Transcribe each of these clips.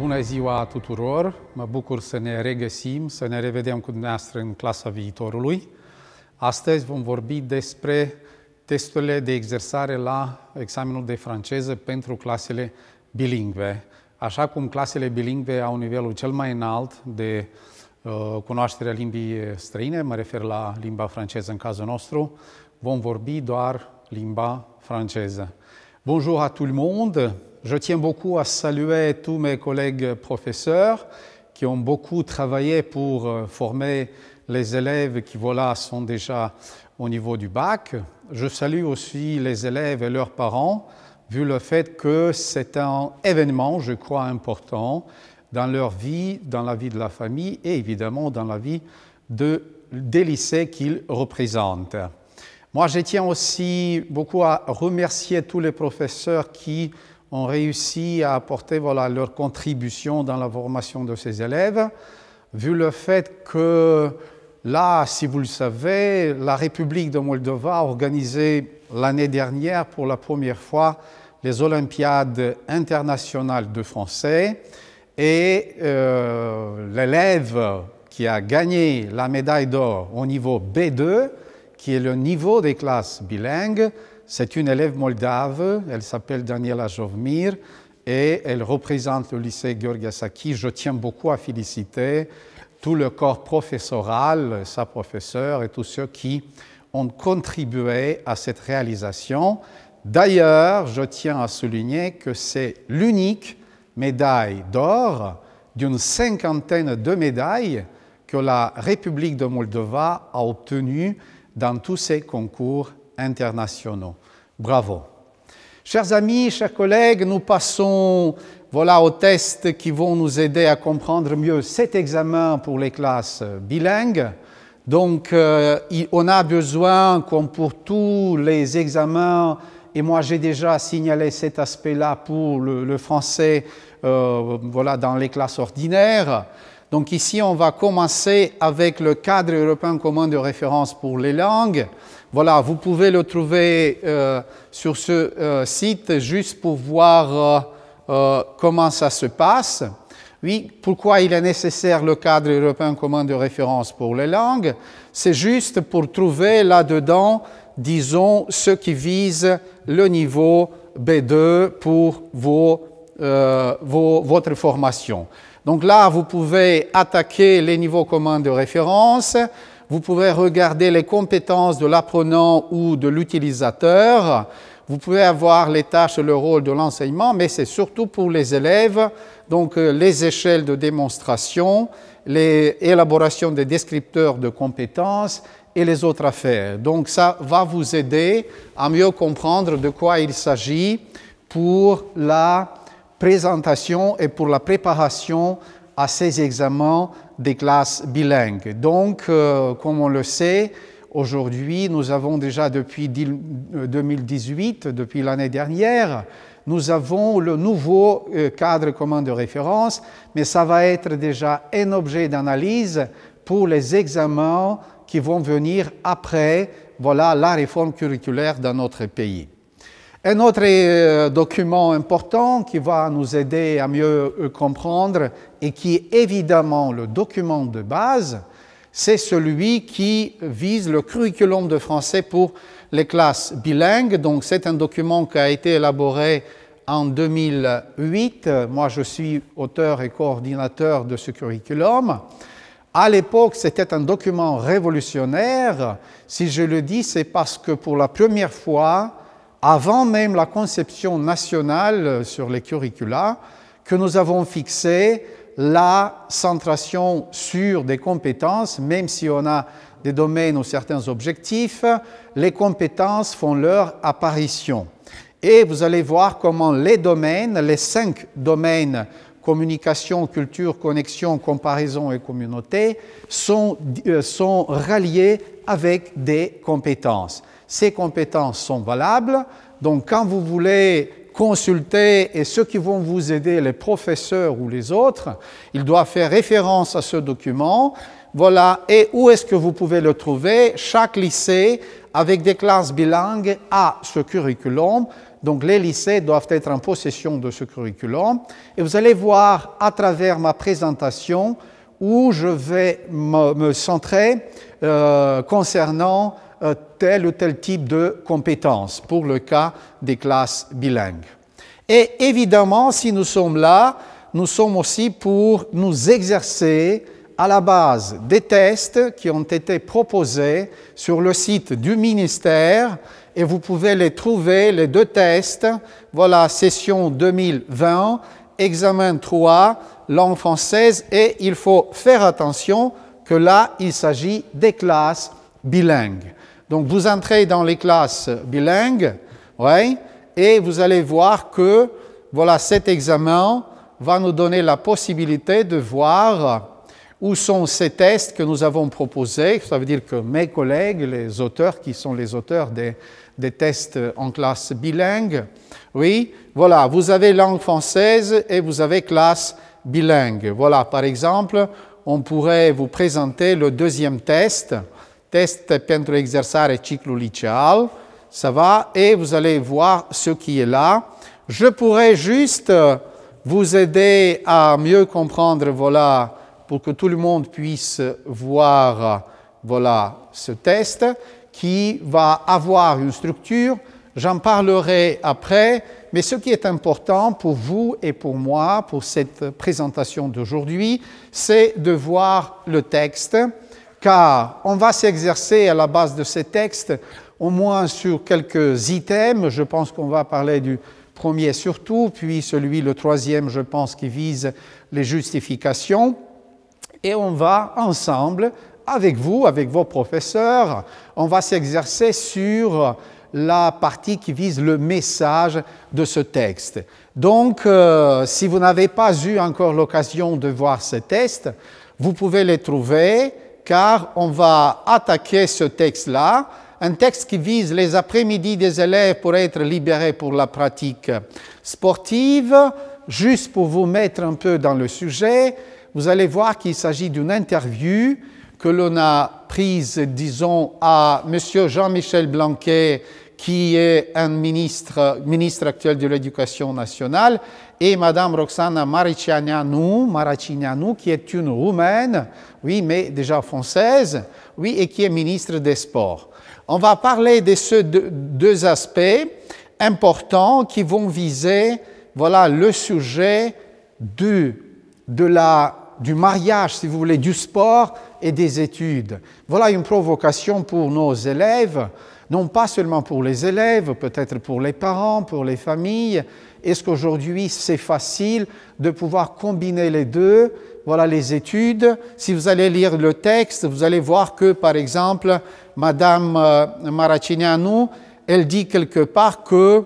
Bună ziua tuturor! Mă bucur să ne regăsim, să ne revedem cu dumneavoastră în clasa viitorului. Astăzi vom vorbi despre testurile de exersare la examenul de franceză pentru clasele bilingve. Așa cum clasele bilingve au nivelul cel mai înalt de uh, cunoașterea limbii străine, mă refer la limba franceză în cazul nostru, vom vorbi doar limba franceză. Bonjour à tout le monde! Je tiens beaucoup à saluer tous mes collègues professeurs qui ont beaucoup travaillé pour euh, former les élèves qui voilà, sont déjà au niveau du bac. Je salue aussi les élèves et leurs parents, vu le fait que c'est un événement, je crois, important dans leur vie, dans la vie de la famille et évidemment dans la vie de, des lycées qu'ils représentent. Moi, je tiens aussi beaucoup à remercier tous les professeurs qui ont réussi à apporter voilà, leur contribution dans la formation de ces élèves, vu le fait que là, si vous le savez, la République de Moldova a organisé l'année dernière pour la première fois les Olympiades internationales de français et euh, l'élève qui a gagné la médaille d'or au niveau B2, qui est le niveau des classes bilingues, c'est une élève moldave, elle s'appelle Daniela Jovmir et elle représente le lycée Gheorghe Je tiens beaucoup à féliciter tout le corps professoral, sa professeure et tous ceux qui ont contribué à cette réalisation. D'ailleurs, je tiens à souligner que c'est l'unique médaille d'or d'une cinquantaine de médailles que la République de Moldova a obtenue dans tous ses concours internationaux. Bravo. Chers amis, chers collègues, nous passons voilà, aux tests qui vont nous aider à comprendre mieux cet examen pour les classes bilingues. Donc, euh, on a besoin, comme pour tous les examens, et moi j'ai déjà signalé cet aspect-là pour le, français euh, voilà, dans les classes ordinaires, donc ici, on va commencer avec le cadre européen commun de référence pour les langues. Voilà, vous pouvez le trouver euh, sur ce euh, site juste pour voir euh, comment ça se passe. Oui, pourquoi il est nécessaire le cadre européen commun de référence pour les langues C'est juste pour trouver là-dedans, disons, ce qui vise le niveau B2 pour votre formation. Donc là, vous pouvez attaquer les niveaux communs de référence, vous pouvez regarder les compétences de l'apprenant ou de l'utilisateur, vous pouvez avoir les tâches et le rôle de l'enseignement, mais c'est surtout pour les élèves, donc euh, les échelles de démonstration, l'élaboration des descripteurs de compétences et les autres affaires. Donc ça va vous aider à mieux comprendre de quoi il s'agit pour la présentation et pour la préparation à ces examens des classes bilingues. Donc, euh, comme on le sait, aujourd'hui, nous avons déjà depuis 2018, euh, depuis l'année dernière, nous avons le nouveau euh, cadre commun de référence, mais ça va être déjà un objet d'analyse pour les examens qui vont venir après voilà, la réforme curriculaire dans notre pays. Un autre euh, document important qui va nous aider à mieux euh, comprendre et qui est évidemment le document de base, c'est celui qui vise le curriculum de français pour les classes bilingues. Donc c'est un document qui a été élaboré en 2008. Moi je suis auteur et coordinateur de ce curriculum. À l'époque, c'était un document révolutionnaire. Si je le dis, c'est parce que pour la première fois, avant même la conception nationale euh, sur les curricula, que nous avons fixé la centration sur des compétences, même si on a des domaines ou certains objectifs, les compétences font leur apparition. Et vous allez voir comment les domaines, les cinq domaines, communication, culture, connexion, comparaison et communauté, sont, euh, sont ralliés avec des compétences ces compétences sont valables. Donc quand vous voulez consulter et ceux qui vont vous aider, les professeurs ou les autres, ils doivent faire référence à ce document. Voilà, et où est-ce que vous pouvez le trouver Chaque lycée avec des classes bilingues a ce curriculum. Donc les lycées doivent être en possession de ce curriculum. Et vous allez voir à travers ma présentation où je vais me, centrer euh, concernant euh, tel ou tel type de compétences pour le cas des classes bilingues. Et évidemment, si nous sommes là, nous sommes aussi pour nous exercer à la base des tests qui ont été proposés sur le site du ministère et vous pouvez les trouver, les deux tests. Voilà, session 2020, examen 3, langue française et il faut faire attention que là, il s'agit des classes bilingues. Donc vous entrez dans les classes bilingues, ouais, et vous allez voir que voilà, cet examen va nous donner la possibilité de voir où sont ces tests que nous avons proposés. Ça veut dire que mes collègues, les auteurs qui sont les auteurs des, des tests en classe bilingue, oui, voilà, vous avez langue française et vous avez classe bilingue. Voilà, par exemple, on pourrait vous présenter le deuxième test, test pentru exercitare ciclo liceal, ça va, et vous allez voir ce qui est là. Je pourrais juste vous aider à mieux comprendre, voilà, pour que tout le monde puisse voir, voilà, ce test qui va avoir une structure J'en parlerai après, mais ce qui est important pour vous et pour moi, pour cette présentation d'aujourd'hui, c'est de voir le texte, car on va s'exercer à la base de ces textes, au moins sur quelques items. Je pense qu'on va parler du premier surtout, puis celui, le troisième, je pense, qui vise les justifications. Et on va ensemble, avec vous, avec vos professeurs, on va s'exercer sur la partie qui vise le message de ce texte. Donc, euh, si vous n'avez pas eu encore l'occasion de voir ce texte, vous pouvez le trouver car on va attaquer ce texte-là, un texte qui vise les après-midi des élèves pour être libérés pour la pratique sportive. Juste pour vous mettre un peu dans le sujet, vous allez voir qu'il s'agit d'une interview que l'on a prise, disons, à M. Jean-Michel Blanquet, qui est un ministre, ministre actuel de l'Éducation nationale, et Madame Roxana Maricianianu, qui est une Roumaine, oui, mais déjà française, oui, et qui est ministre des Sports. On va parler de ces deux aspects importants qui vont viser, voilà, le sujet de la, du mariage, si vous voulez, du sport et des études. Voilà une provocation pour nos élèves non pas seulement pour les élèves, peut-être pour les parents, pour les familles. Est-ce qu'aujourd'hui c'est facile de pouvoir combiner les deux Voilà les études. Si vous allez lire le texte, vous allez voir que, par exemple, Madame euh, Maracignano, elle dit quelque part que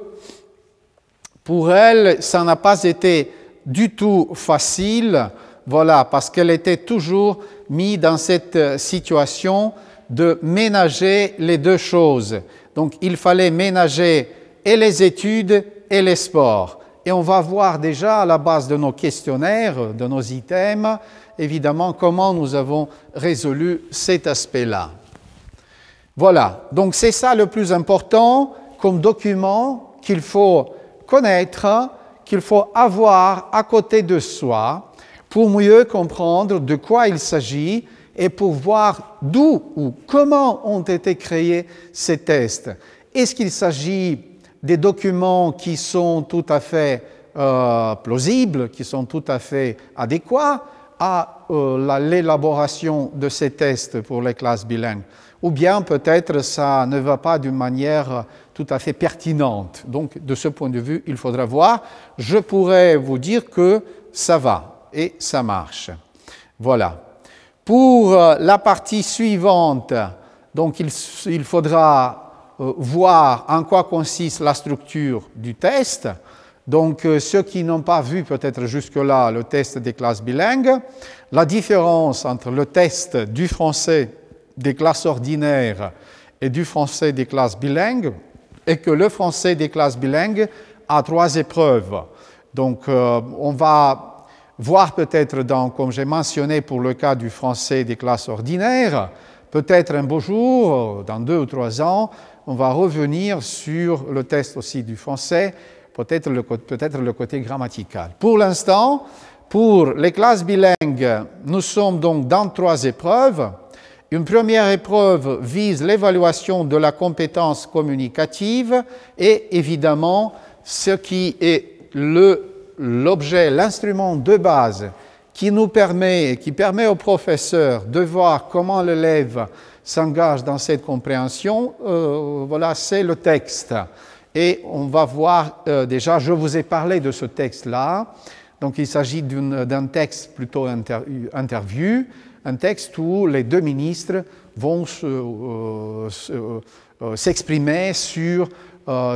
pour elle, ça n'a pas été du tout facile, voilà, parce qu'elle était toujours mise dans cette euh, situation de ménager les deux choses. Donc il fallait ménager et les études et les sports. Et on va voir déjà à la base de nos questionnaires, de nos items, évidemment comment nous avons résolu cet aspect-là. Voilà, donc c'est ça le plus important comme document qu'il faut connaître, qu'il faut avoir à côté de soi pour mieux comprendre de quoi il s'agit et pour voir d'où ou comment ont été créés ces tests. Est-ce qu'il s'agit des documents qui sont tout à fait euh, plausibles, qui sont tout à fait adéquats à euh, l'élaboration de ces tests pour les classes bilingues ou bien peut-être ça ne va pas d'une manière tout à fait pertinente. Donc de ce point de vue, il faudra voir. Je pourrais vous dire que ça va et ça marche. Voilà. Pour euh, la partie suivante, donc il, faudra euh, voir en quoi consiste la structure du test. Donc euh, ceux qui n'ont pas vu peut-être jusque-là le test des classes bilingues, la différence entre le test du français des classes ordinaires et du français des classes bilingues est que le français des classes bilingues a trois épreuves. Donc on va voire peut-être dans, comme j'ai mentionné pour le cas du français des classes ordinaires, peut-être un beau jour, dans deux ou trois ans, on va revenir sur le test aussi du français, peut-être le, peut le côté grammatical. Pour l'instant, pour les classes bilingues, nous sommes donc dans trois épreuves. Une première épreuve vise l'évaluation de la compétence communicative et évidemment ce qui est le l'objet, l'instrument de base qui nous permet, qui permet au professeur de voir comment l'élève s'engage dans cette compréhension, euh, voilà, c'est le texte. Et on va voir, euh, déjà, je vous ai parlé de ce texte-là. Donc, il s'agit d'un texte plutôt interview, un texte où les deux ministres vont euh, s'exprimer sur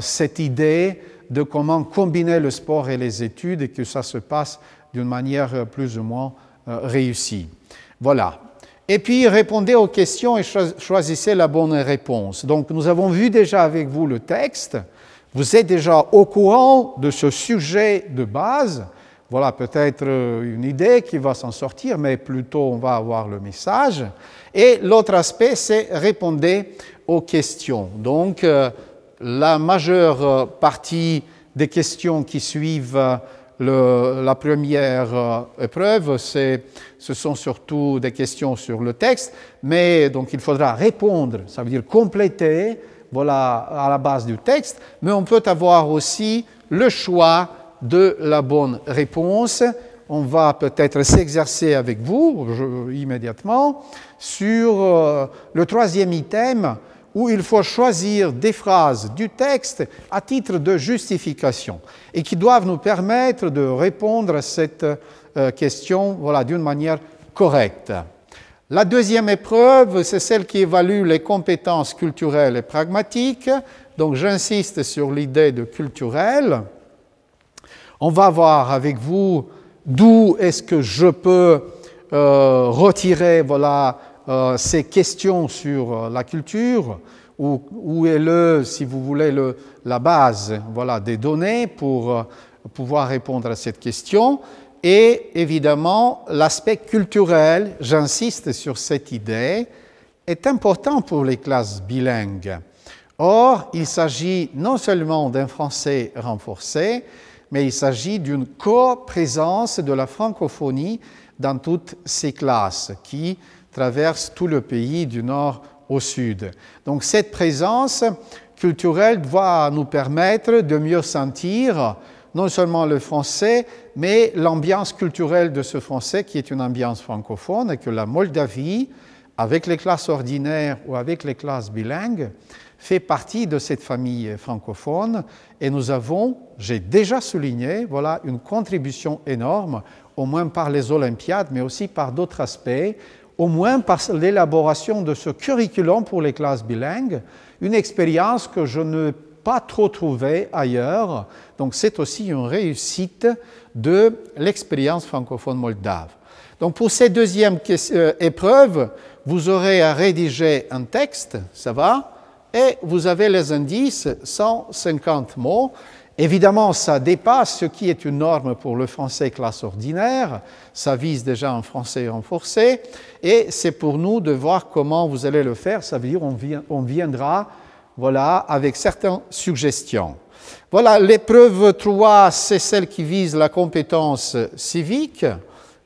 cette idée de comment combiner le sport et les études et que ça se passe d'une manière plus ou moins euh, réussie. Voilà. Et puis, répondez aux questions et choisissez la bonne réponse. Donc, nous avons vu déjà avec vous le texte. Vous êtes déjà au courant de ce sujet de base. Voilà peut-être euh, une idée qui va s'en sortir, mais plutôt on va avoir le message. Et l'autre aspect, c'est répondez aux questions. Donc, euh, la majeure euh, partie des questions qui suivent euh, la première euh, épreuve, ce sont surtout des questions sur le texte, mais donc il faudra répondre, ça veut dire compléter, voilà, à la base du texte, mais on peut avoir aussi le choix de la bonne réponse. On va peut-être s'exercer avec vous immédiatement sur le troisième item, où il faut choisir des phrases du texte à titre de justification et qui doivent nous permettre de répondre à cette euh, question voilà, d'une manière correcte. La deuxième épreuve, c'est celle qui évalue les compétences culturelles et pragmatiques. Donc j'insiste sur l'idée de culturel. On va voir avec vous d'où est-ce que je peux euh, retirer voilà, euh, ces questions sur euh, la culture, où, où est le, si vous voulez, le, la base voilà, des données pour euh, pouvoir répondre à cette question, et évidemment, l'aspect culturel, j'insiste sur cette idée, est important pour les classes bilingues. Or, il s'agit non seulement d'un français renforcé, mais il s'agit d'une co-présence de la francophonie dans toutes ces classes qui traverse tout le pays du nord au sud. Donc cette présence culturelle doit nous permettre de mieux sentir non seulement le français, mais l'ambiance culturelle de ce français qui est une ambiance francophone et que la Moldavie, avec les classes ordinaires ou avec les classes bilingues, fait partie de cette famille francophone et nous avons, j'ai déjà souligné, voilà une contribution énorme, au moins par les Olympiades, mais aussi par d'autres aspects, au moins par l'élaboration de ce curriculum pour les classes bilingues, une expérience que je ne pas trop trouvée ailleurs. Donc c'est aussi une réussite de l'expérience francophone moldave. Donc pour cette deuxième euh, épreuve, vous aurez à rédiger un texte, ça va, et vous avez les indices, 150 mots. Évidemment, ça dépasse ce qui est une norme pour le français classe ordinaire, ça vise déjà un français renforcé, et c'est pour nous de voir comment vous allez le faire, ça veut dire on, viendra voilà, avec certaines suggestions. Voilà, l'épreuve 3, c'est celle qui vise la compétence civique,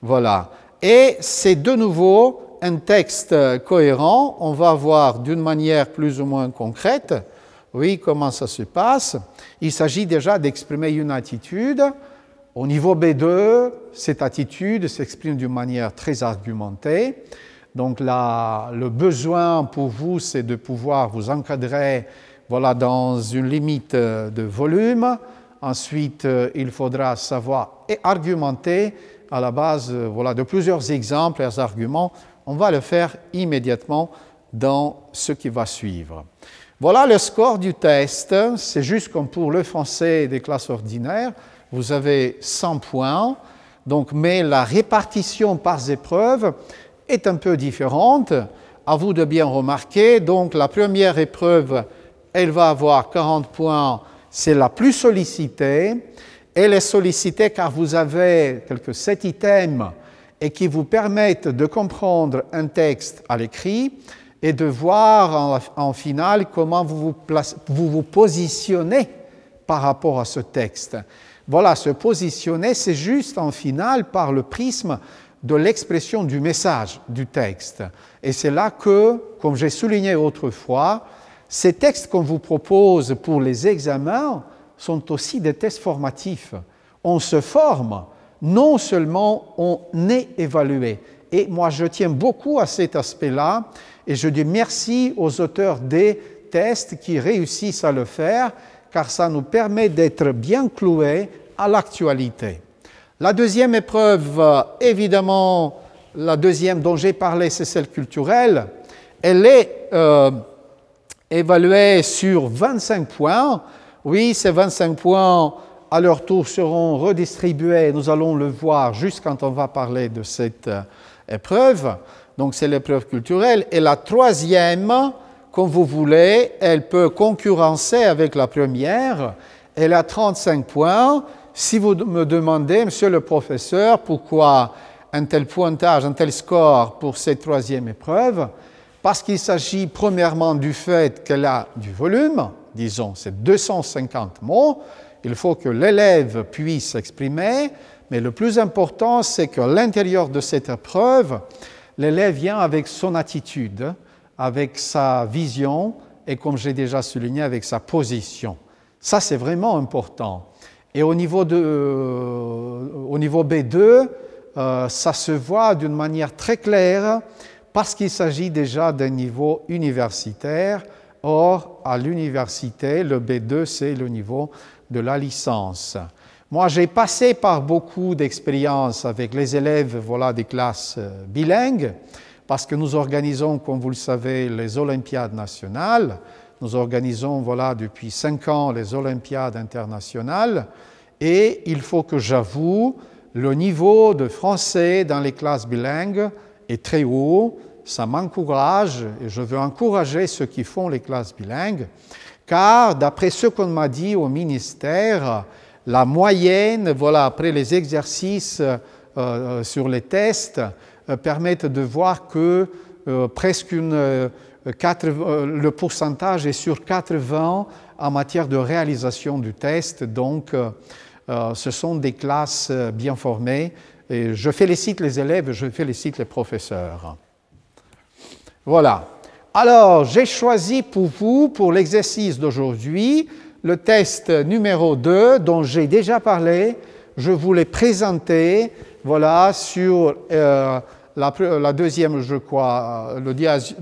voilà, et c'est de nouveau un texte cohérent, on va voir d'une manière plus ou moins concrète, oui, comment ça se passe Il s'agit déjà d'exprimer une attitude. Au niveau B2, cette attitude s'exprime d'une manière très argumentée. Donc là, le besoin pour vous, c'est de pouvoir vous encadrer voilà, dans une limite de volume. Ensuite, euh, il faudra savoir et argumenter à la base euh, voilà, de plusieurs exemples et arguments. On va le faire immédiatement dans ce qui va suivre. Voilà le score du test. C'est juste comme pour le français des classes ordinaires. Vous avez 100 points. mais la répartition par épreuve est un peu différente. À vous de bien remarquer. Donc, la première épreuve, elle va avoir 40 points. C'est la plus sollicitée. Elle est sollicitée car vous avez quelques 7 items et qui vous permettent de comprendre un texte à l'écrit et de voir en, finale comment vous vous, vous vous positionnez par rapport à ce texte. Voilà, se positionner, c'est juste en finale par le prisme de l'expression du message du texte. Et c'est là que, comme j'ai souligné autrefois, ces textes qu'on vous propose pour les examens sont aussi des tests formatifs. On se forme, non seulement on est évalué. Et moi, je tiens beaucoup à cet aspect-là et je dis merci aux auteurs des tests qui réussissent à le faire, car ça nous permet d'être bien cloués à l'actualité. La deuxième épreuve, évidemment, la deuxième dont j'ai parlé, c'est celle culturelle. Elle est euh, évaluée sur 25 points. Oui, ces 25 points, à leur tour, seront redistribués. Nous allons le voir juste quand on va parler de cette euh, épreuve. Donc c'est l'épreuve culturelle. Et la troisième, comme vous voulez, elle peut concurrencer avec la première. Elle a 35 points. Si vous me demandez, monsieur le professeur, pourquoi un tel pointage, un tel score pour cette troisième épreuve, parce qu'il s'agit premièrement du fait qu'elle a du volume, disons, c'est 250 mots, il faut que l'élève puisse s'exprimer, mais le plus important, c'est que l'intérieur de cette épreuve, L'élève vient avec son attitude, avec sa vision et, comme j'ai déjà souligné, avec sa position. Ça, c'est vraiment important. Et au niveau, euh, B2, euh, ça se voit d'une manière très claire parce qu'il s'agit déjà d'un niveau universitaire. Or, à l'université, le B2, c'est le niveau de la licence. Moi, j'ai passé par beaucoup d'expériences avec les élèves voilà, des classes euh, bilingues, parce que nous organisons, comme vous le savez, les Olympiades nationales. Nous organisons voilà, depuis cinq ans les Olympiades internationales. Et il faut que j'avoue, le niveau de français dans les classes bilingues est très haut. Ça m'encourage et je veux encourager ceux qui font les classes bilingues, car d'après ce qu'on m'a dit au ministère, la moyenne, voilà, après les exercices euh, euh, sur les tests, euh, permettent de voir que presque le pourcentage est sur 80 en matière de réalisation du test. Donc, ce sont des classes bien formées. Et je félicite les élèves, je félicite les professeurs. Voilà. Alors, j'ai choisi pour vous, pour l'exercice d'aujourd'hui, le test numéro 2 dont j'ai déjà parlé. Je vous l'ai présenté voilà, sur euh, la, deuxième, je crois, euh,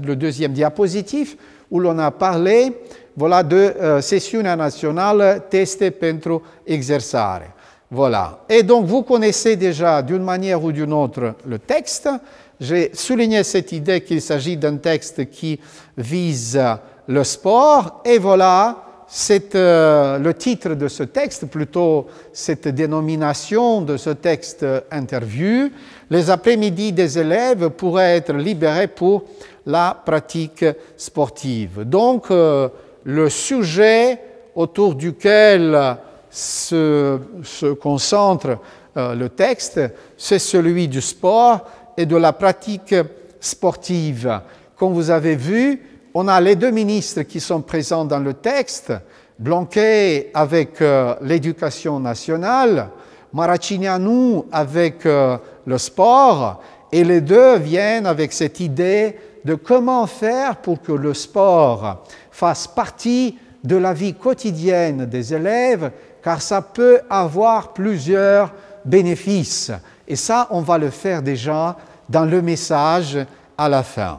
le, deuxième diapositif où l'on a parlé voilà, de euh, session nationale teste pentru exercare. Voilà. Et donc, vous connaissez déjà d'une manière ou d'une autre le texte. J'ai souligné cette idée qu'il s'agit d'un texte qui vise le sport. Et voilà, c'est euh, le titre de ce texte, plutôt cette dénomination de ce texte euh, interview, les après-midi des élèves pourraient être libérés pour la pratique sportive. Donc, euh, le sujet autour duquel se concentre le texte, c'est celui du sport et de la pratique sportive. Comme vous avez vu, on a les deux ministres qui sont présents dans le texte, Blanquet avec euh, l'éducation nationale, Maracignanou avec euh, le sport, et les deux viennent avec cette idée de comment faire pour que le sport fasse partie de la vie quotidienne des élèves, car ça peut avoir plusieurs bénéfices. Et ça, on va le faire déjà dans le message à la fin.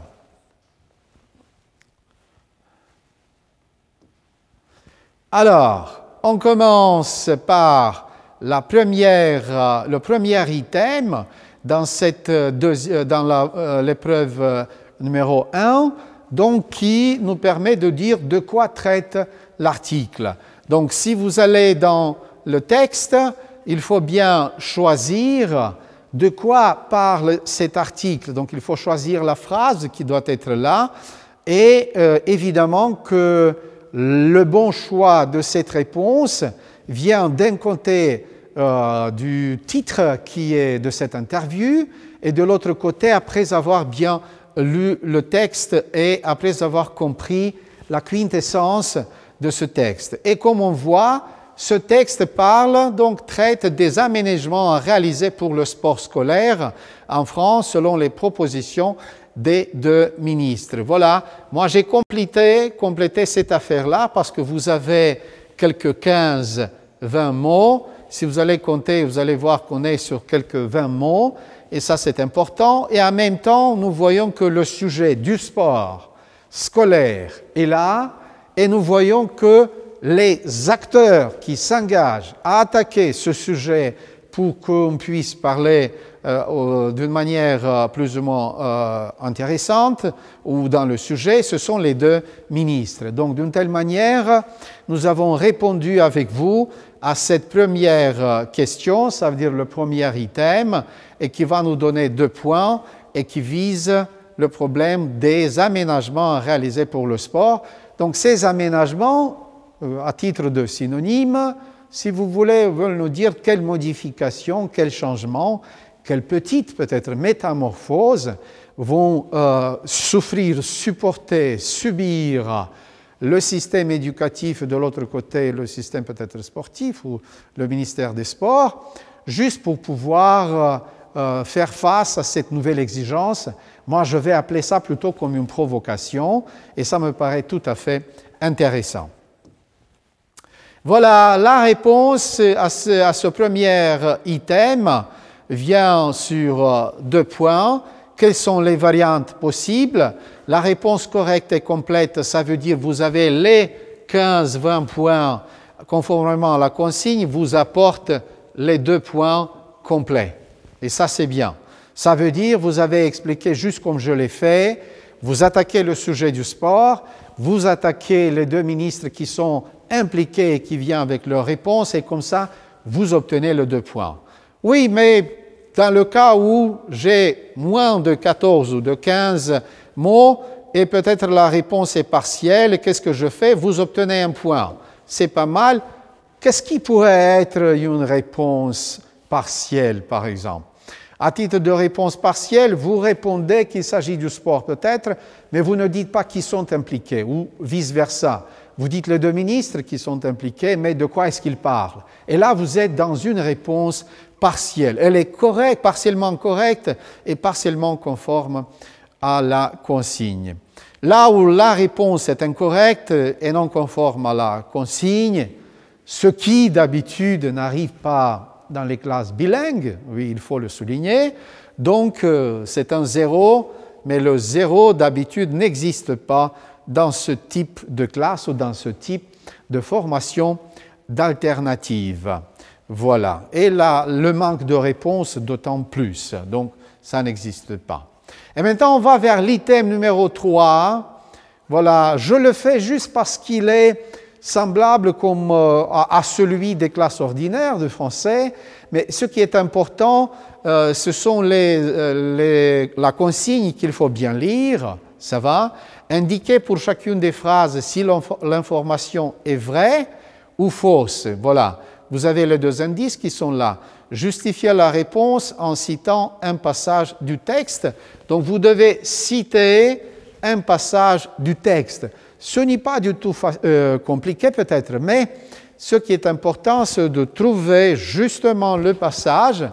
Alors, on commence par le premier item dans, euh, euh, l'épreuve euh, numéro 1, donc qui nous permet de dire de quoi traite l'article. Donc si vous allez dans le texte, il faut bien choisir de quoi parle cet article. Donc il faut choisir la phrase qui doit être là et évidemment que le bon choix de cette réponse vient d'un côté euh, du titre qui est de cette interview et de l'autre côté, après avoir bien lu le texte et après avoir compris la quintessence de ce texte. Et comme on voit, ce texte parle, donc traite des aménagements réalisés pour le sport scolaire en France selon les propositions des deux ministres. Voilà, moi j'ai complété, cette affaire-là parce que vous avez quelques 15, 20 mots. Si vous allez compter, vous allez voir qu'on est sur quelques 20 mots, et ça c'est important. Et en même temps, nous voyons que le sujet du sport scolaire est là, et nous voyons que les acteurs qui s'engagent à attaquer ce sujet pour qu'on puisse parler euh, d'une manière euh, plus ou moins euh, intéressante ou dans le sujet, ce sont les deux ministres. Donc d'une telle manière, nous avons répondu avec vous à cette première question, ça veut dire le premier item, et qui va nous donner deux points et qui vise le problème des aménagements réalisés pour le sport. Donc ces aménagements, à titre de synonyme, si vous voulez, veulent nous dire quelles modifications, quels changements quelles petite peut-être métamorphoses, vont euh, souffrir, supporter, subir le système éducatif de l'autre côté, le système peut-être sportif ou le ministère des Sports, juste pour pouvoir euh, euh, faire face à cette nouvelle exigence. Moi, je vais appeler ça plutôt comme une provocation et ça me paraît tout à fait intéressant. Voilà la réponse à ce premier item vient sur euh, deux points. Quelles sont les variantes possibles La réponse correcte et complète, ça veut dire vous avez les 15-20 points conformément à la consigne, vous apporte les deux points complets. Et ça, c'est bien. Ça veut dire, vous avez expliqué juste comme je l'ai fait, vous attaquez le sujet du sport, vous attaquez les deux ministres qui sont impliqués et qui viennent avec leurs réponse. et comme ça, vous obtenez les deux points. Oui, mais dans le cas où j'ai moins de 14 ou de 15 mots et peut-être la réponse est partielle, qu'est-ce que je fais Vous obtenez un point. C'est pas mal. Qu'est-ce qui pourrait être une réponse partielle, par exemple À titre de réponse partielle, vous répondez qu'il s'agit du sport peut-être, mais vous ne dites pas qui sont impliqués ou vice-versa. Vous dites les deux ministres qui sont impliqués, mais de quoi est-ce qu'ils parlent Et là, vous êtes dans une réponse partielle. Elle est correcte, partiellement correcte et partiellement conforme à la consigne. Là où la réponse est incorrecte et non conforme à la consigne, ce qui d'habitude n'arrive pas dans les classes bilingues, oui, il faut le souligner, donc euh, c'est un zéro, mais le zéro d'habitude n'existe pas dans ce type de classe ou dans ce type de formation d'alternative. Voilà. Et là, le manque de réponse d'autant plus. Donc, ça n'existe pas. Et maintenant, on va vers l'item numéro 3. Voilà, je le fais juste parce qu'il est semblable comme, euh, à, celui des classes ordinaires de français, mais ce qui est important, euh, ce sont les, euh, les, la consigne qu'il faut bien lire, ça va, indiquer pour chacune des phrases si l'information est vraie ou fausse. Voilà, vous avez les deux indices qui sont là. Justifier la réponse en citant un passage du texte. Donc vous devez citer un passage du texte. Ce n'est pas du tout euh, compliqué peut-être, mais ce qui est important, c'est de trouver justement le passage,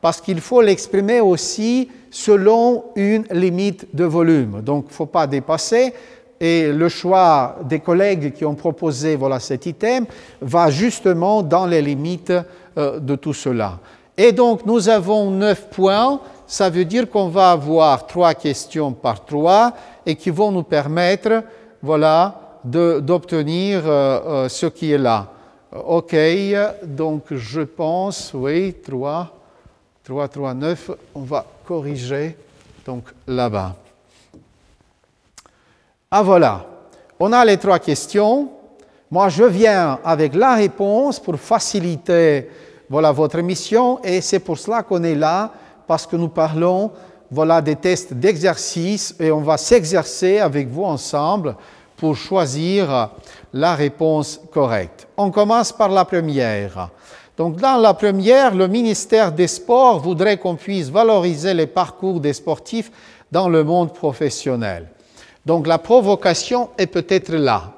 parce qu'il faut l'exprimer aussi selon une limite de volume. Donc, il ne faut pas dépasser. Et le choix des collègues qui ont proposé voilà, cet item va justement dans les limites euh, de tout cela. Et donc, nous avons 9 points. Ça veut dire qu'on va avoir trois questions par trois et qui vont nous permettre voilà, d'obtenir euh, euh, ce qui est là. OK, donc je pense, oui, 3, 3, 3, 9, on va corriger donc là-bas. Ah voilà, on a les trois questions. Moi, je viens avec la réponse pour faciliter voilà, votre mission et c'est pour cela qu'on est là, parce que nous parlons voilà, des tests d'exercice et on va s'exercer avec vous ensemble pour choisir la réponse correcte. On commence par la première. Donc dans la première, le ministère des Sports voudrait qu'on puisse valoriser les parcours des sportifs dans le monde professionnel. Donc la provocation est peut-être là.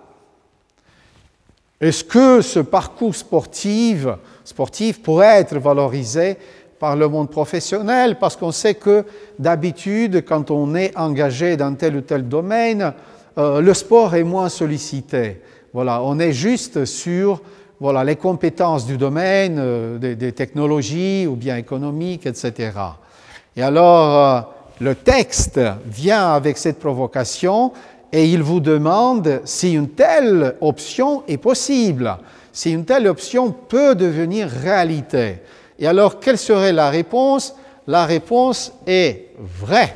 Est-ce que ce parcours sportif, sportif pourrait être valorisé par le monde professionnel Parce qu'on sait que d'habitude, quand on est engagé dans tel ou tel domaine, euh, le sport est moins sollicité. Voilà, on est juste sur voilà, les compétences du domaine, euh, des, technologies ou bien économiques, etc. Et alors, euh, le texte vient avec cette provocation et il vous demande si une telle option est possible, si une telle option peut devenir réalité. Et alors, quelle serait la réponse La réponse est vraie.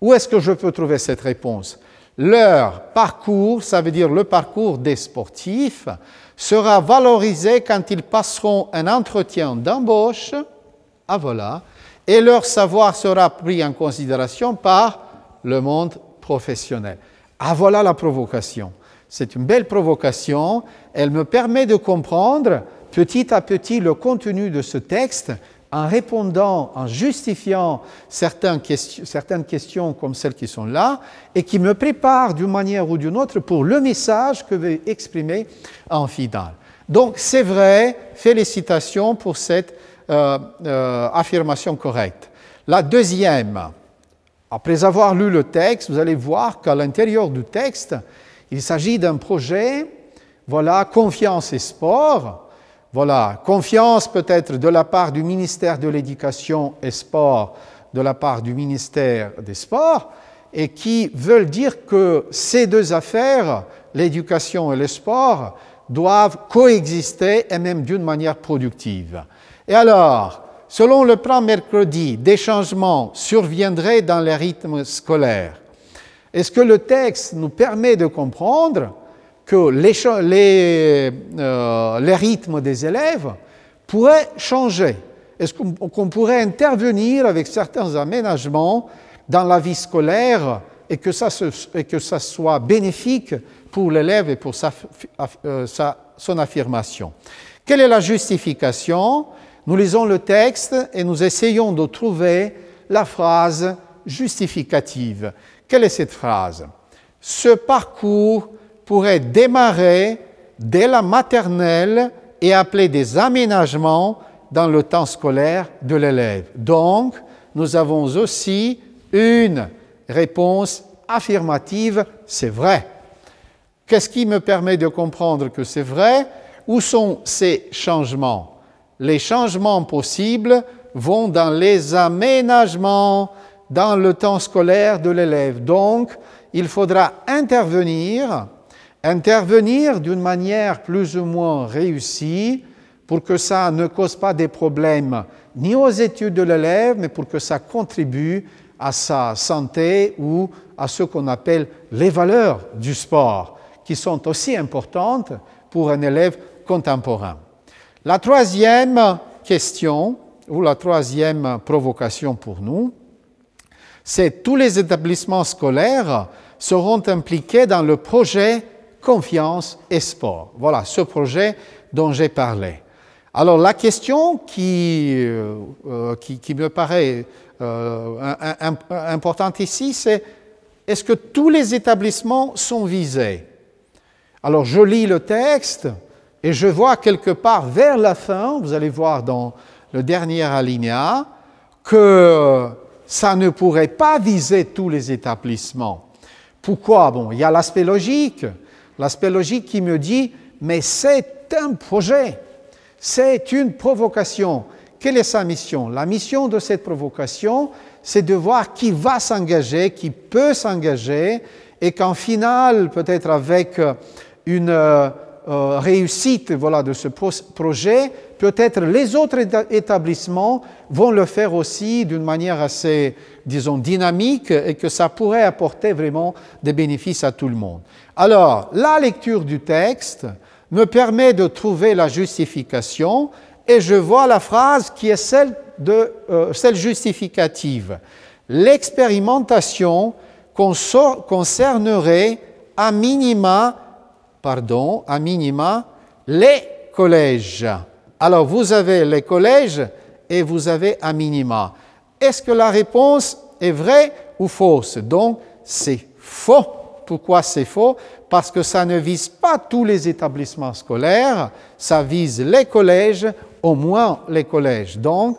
Où est-ce que je peux trouver cette réponse Leur parcours, ça veut dire le parcours des sportifs, sera valorisé quand ils passeront un entretien d'embauche à ah, voilà, et leur savoir sera pris en considération par le monde professionnel. Ah voilà la provocation. C'est une belle provocation. Elle me permet de comprendre petit à petit le contenu de ce texte en répondant, en justifiant certaines, questions comme celles qui sont là, et qui me prépare d'une manière ou d'une autre pour le message que vais exprimer en finale. Donc c'est vrai, félicitations pour cette euh, euh, affirmation correcte. La deuxième, après avoir lu le texte, vous allez voir qu'à l'intérieur du texte, il s'agit d'un projet, voilà, confiance et sport, voilà, confiance peut-être de la part du ministère de l'Éducation et Sport, de la part du ministère des Sports, et qui veulent dire que ces deux affaires, l'éducation et le sport, doivent coexister et même d'une manière productive. Et alors, selon le plan mercredi, des changements surviendraient dans les rythmes scolaires. est ce que le texte nous permet de comprendre, que les, euh, les, rythmes des élèves pourraient changer. Est-ce qu'on pourrait intervenir avec certains aménagements dans la vie scolaire et que ça, que ça soit bénéfique pour l'élève et pour euh, sa, son affirmation Quelle est la justification Nous lisons le texte et nous essayons de trouver la phrase justificative. Quelle est cette phrase Ce parcours pourrait démarrer dès la maternelle et appeler des aménagements dans le temps scolaire de l'élève. Donc, nous avons aussi une réponse affirmative, c'est vrai. Qu'est-ce qui me permet de comprendre que c'est vrai Où sont ces changements Les changements possibles vont dans les aménagements dans le temps scolaire de l'élève. Donc, il faudra intervenir intervenir d'une manière plus ou moins réussie pour que ça ne cause pas des problèmes ni aux études de l'élève, mais pour que ça contribue à sa santé ou à ce qu'on appelle les valeurs du sport, qui sont aussi importantes pour un élève contemporain. La troisième question, ou la troisième provocation pour nous, c'est tous les établissements scolaires seront impliqués dans le projet confiance et sport. Voilà ce projet dont j'ai parlé. Alors la question qui, euh, euh, qui, me paraît euh, importante ici, c'est est-ce que tous les établissements sont visés Alors je lis le texte et je vois quelque part vers la fin, vous allez voir dans le dernier alinéa, que ça ne pourrait pas viser tous les établissements. Pourquoi Bon, il y a l'aspect logique l'aspect logique qui me dit, mais c'est un projet, c'est une provocation. Quelle est sa mission La mission de cette provocation, c'est de voir qui va s'engager, qui peut s'engager, et qu'en final, peut-être avec euh, une euh, euh, réussite voilà, de ce projet, peut-être les autres établissements vont le faire aussi d'une manière assez, disons, dynamique, et que ça pourrait apporter vraiment des bénéfices à tout le monde. Alors, la lecture du texte me permet de trouver la justification et je vois la phrase qui est celle, de, euh, celle justificative. L'expérimentation concernerait à minima, pardon, à minima, les collèges. Alors, vous avez les collèges et vous avez à minima. Est-ce que la réponse est vraie ou fausse Donc, c'est faux. Pourquoi c'est faux Parce que ça ne vise pas tous les établissements scolaires, ça vise les collèges, au moins les collèges. Donc,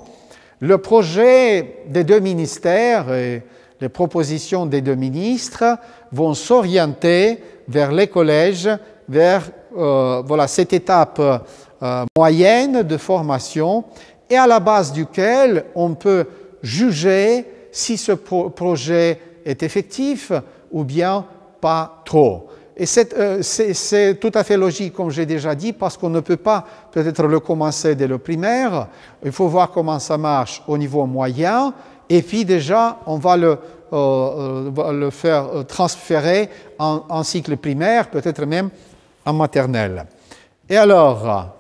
le projet des deux ministères et les propositions des deux ministres vont s'orienter vers les collèges, vers euh, voilà, cette étape euh, moyenne de formation et à la base duquel on peut juger si ce projet est effectif ou bien pas trop. Et euh, c'est tout à fait logique, comme j'ai déjà dit, parce qu'on ne peut pas peut-être le commencer dès le primaire. Il faut voir comment ça marche au niveau moyen. Et puis déjà, on va le, euh, euh, le faire transférer en, en cycle primaire, peut-être même en maternelle. Et alors,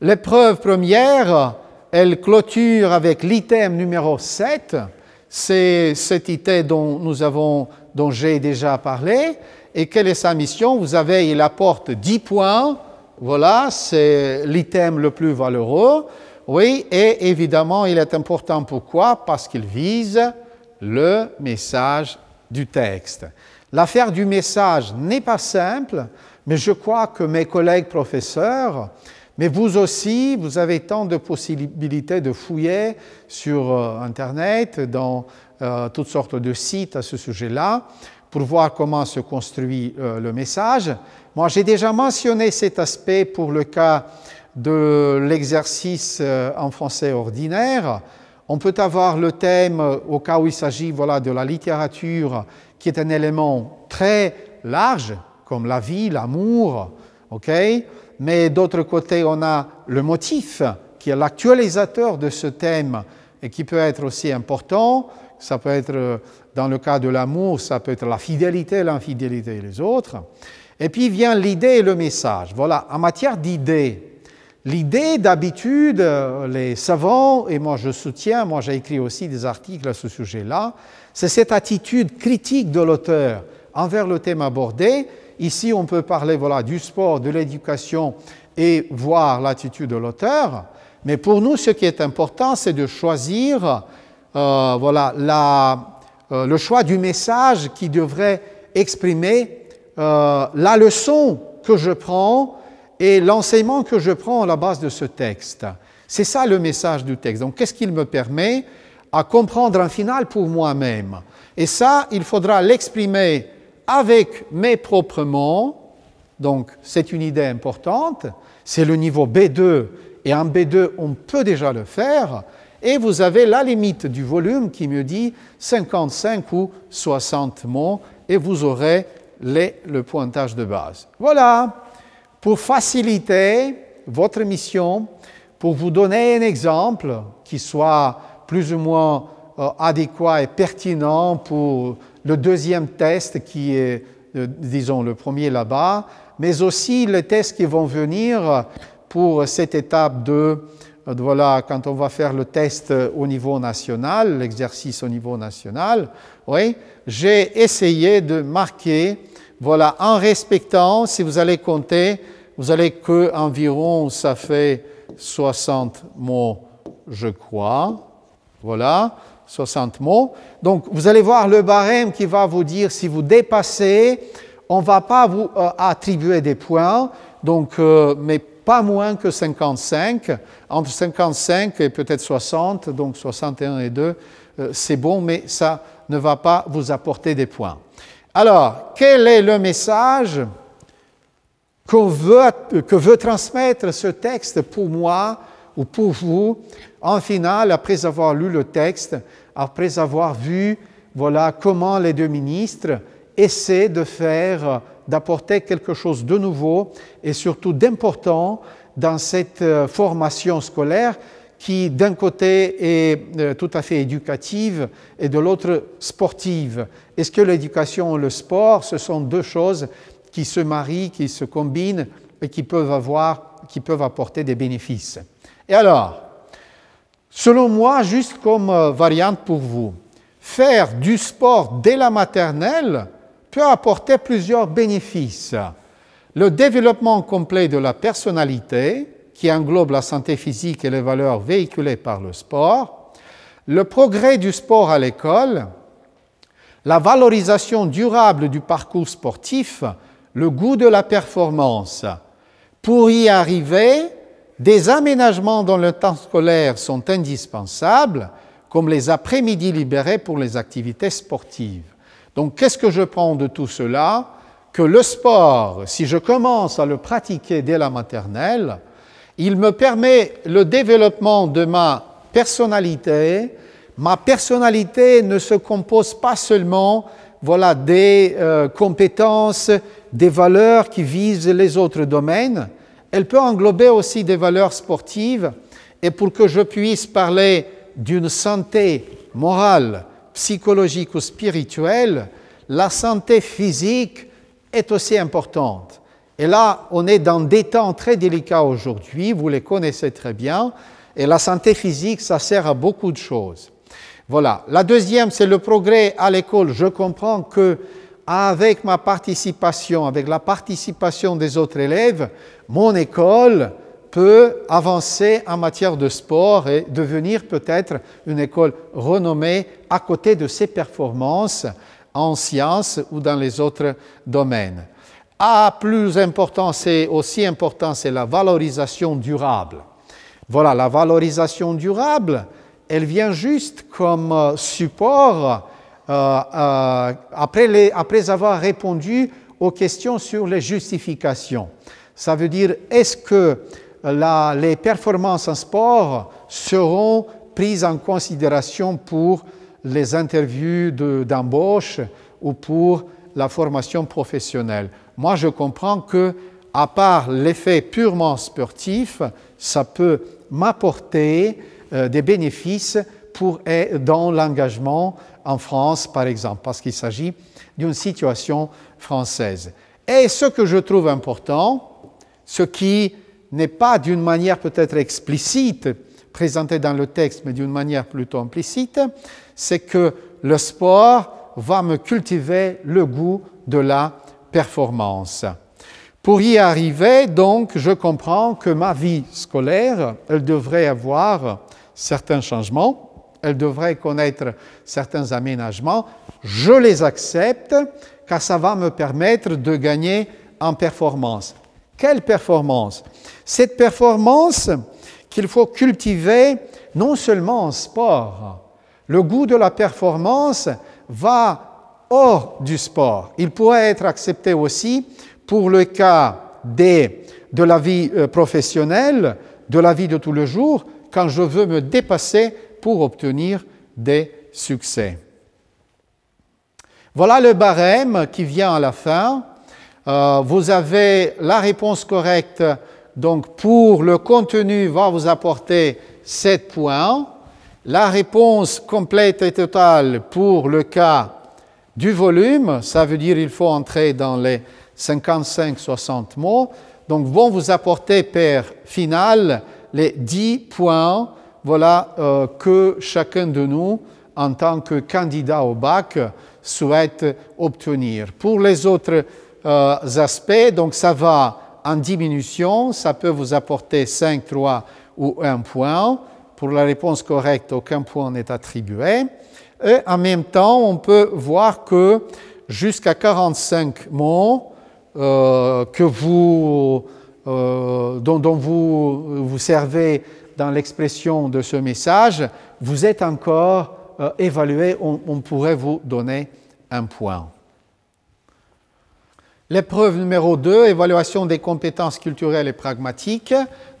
l'épreuve première, elle clôture avec l'item numéro 7 c'est cet item dont nous avons, dont j'ai déjà parlé, et quelle est sa mission Vous avez, il apporte 10 points, voilà, c'est l'item le plus valeureux, oui, et évidemment, il est important pourquoi Parce qu'il vise le message du texte. L'affaire du message n'est pas simple, mais je crois que mes collègues professeurs mais vous aussi, vous avez tant de possibilités de fouiller sur euh, Internet, dans euh, toutes sortes de sites à ce sujet-là, pour voir comment se construit euh, le message. Moi, j'ai déjà mentionné cet aspect pour le cas de l'exercice en français ordinaire. On peut avoir le thème, au cas où il s'agit voilà, de la littérature, qui est un élément très large, comme la vie, l'amour, ok mais d'autre côté, on a le motif qui est l'actualisateur de ce thème et qui peut être aussi important. Ça peut être, euh, dans le cas de l'amour, ça peut être la fidélité, l'infidélité et les autres. Et puis vient l'idée et le message. Voilà, en matière d'idée, L'idée, d'habitude, euh, les savants, et moi je soutiens, moi j'ai écrit aussi des articles à ce sujet-là, c'est cette attitude critique de l'auteur envers le thème abordé Ici, on peut parler voilà, du sport, de l'éducation et voir l'attitude de l'auteur. Mais pour nous, ce qui est important, c'est de choisir euh, voilà, euh, le choix du message qui devrait exprimer euh, la leçon que je prends et l'enseignement que je prends à la base de ce texte. C'est ça le message du texte. Donc, qu'est-ce qu'il me permet à comprendre un final pour moi-même Et ça, il faudra l'exprimer avec mes propres mots, donc c'est une idée importante, c'est le niveau B2, et en B2 on peut déjà le faire, et vous avez la limite du volume qui me dit 55 ou 60 mots, et vous aurez les, le pointage de base. Voilà, pour faciliter votre mission, pour vous donner un exemple qui soit plus ou moins euh, adéquat et pertinent pour le deuxième test qui est, euh, disons, le premier là-bas, mais aussi les tests qui vont venir pour cette étape de, euh, voilà, quand on va faire le test au niveau national, l'exercice au niveau national, oui, j'ai essayé de marquer, voilà, en respectant, si vous allez compter, vous allez que environ, ça fait 60 mots, je crois. Voilà. 60 mots. Donc vous allez voir le barème qui va vous dire si vous dépassez, on ne va pas vous euh, attribuer des points, donc, euh, mais pas moins que 55, entre 55 et peut-être 60, donc 61 et 2, euh, c'est bon, mais ça ne va pas vous apporter des points. Alors, quel est le message veut, que veut transmettre ce texte pour moi ou pour vous en finale, après avoir lu le texte, après avoir vu voilà comment les deux ministres essaient de faire, d'apporter quelque chose de nouveau et surtout d'important dans cette euh, formation scolaire qui d'un côté est euh, tout à fait éducative et de l'autre sportive. Est-ce que l'éducation et le sport, ce sont deux choses qui se marient, qui se combinent et qui peuvent, avoir, qui peuvent apporter des bénéfices Et alors, Selon moi, juste comme euh, variante pour vous, faire du sport dès la maternelle peut apporter plusieurs bénéfices. Le développement complet de la personnalité, qui englobe la santé physique et les valeurs véhiculées par le sport, le progrès du sport à l'école, la valorisation durable du parcours sportif, le goût de la performance. Pour y arriver, des aménagements dans le temps scolaire sont indispensables, comme les après-midi libérés pour les activités sportives. Donc qu'est-ce que je prends de tout cela Que le sport, si je commence à le pratiquer dès la maternelle, il me permet le développement de ma personnalité. Ma personnalité ne se compose pas seulement voilà, des euh, compétences, des valeurs qui visent les autres domaines, elle peut englober aussi des valeurs sportives. Et pour que je puisse parler d'une santé morale, psychologique ou spirituelle, la santé physique est aussi importante. Et là, on est dans des temps très délicats aujourd'hui, vous les connaissez très bien, et la santé physique, ça sert à beaucoup de choses. Voilà. La deuxième, c'est le progrès à l'école. Je comprends que avec ma participation, avec la participation des autres élèves, mon école peut avancer en matière de sport et devenir peut-être une école renommée à côté de ses performances en sciences ou dans les autres domaines. A plus important, c'est aussi important, c'est la valorisation durable. Voilà, la valorisation durable, elle vient juste comme support euh, euh, après, avoir répondu aux questions sur les justifications. Ça veut dire, est-ce que les performances en sport seront prises en considération pour les interviews d'embauche ou pour la formation professionnelle. Moi, je comprends que, à part l'effet purement sportif, ça peut m'apporter euh, des bénéfices pour eh, dans l'engagement en France, par exemple, parce qu'il s'agit d'une situation française. Et ce que je trouve important, ce qui n'est pas d'une manière peut-être explicite présentée dans le texte, mais d'une manière plutôt implicite, c'est que le sport va me cultiver le goût de la performance. Pour y arriver, donc, je comprends que ma vie scolaire, elle devrait avoir certains changements elle devrait connaître certains aménagements. Je les accepte car ça va me permettre de gagner en performance. Quelle performance Cette performance qu'il faut cultiver non seulement en sport. Le goût de la performance va hors du sport. Il pourrait être accepté aussi pour le cas des, de la vie euh, professionnelle, de la vie de tous les jours, quand je veux me dépasser pour obtenir des succès. Voilà le barème qui vient à la fin. Euh, vous avez la réponse correcte. Donc pour le contenu va vous apporter 7 points. La réponse complète et totale pour le cas du volume, ça veut dire qu'il faut entrer dans les 55-60 mots. Donc vont vous apporter par final les 10 points voilà euh, que chacun de nous, en tant que candidat au bac, souhaite obtenir. Pour les autres euh, aspects, donc ça va en diminution, ça peut vous apporter 5, 3 ou 1 point. Pour la réponse correcte, aucun point n'est attribué. Et en même temps, on peut voir que jusqu'à 45 mots euh, que vous, dont, vous vous servez dans l'expression de ce message, vous êtes encore euh, évalué, on, on pourrait vous donner un point. L'épreuve numéro 2, évaluation des compétences culturelles et pragmatiques.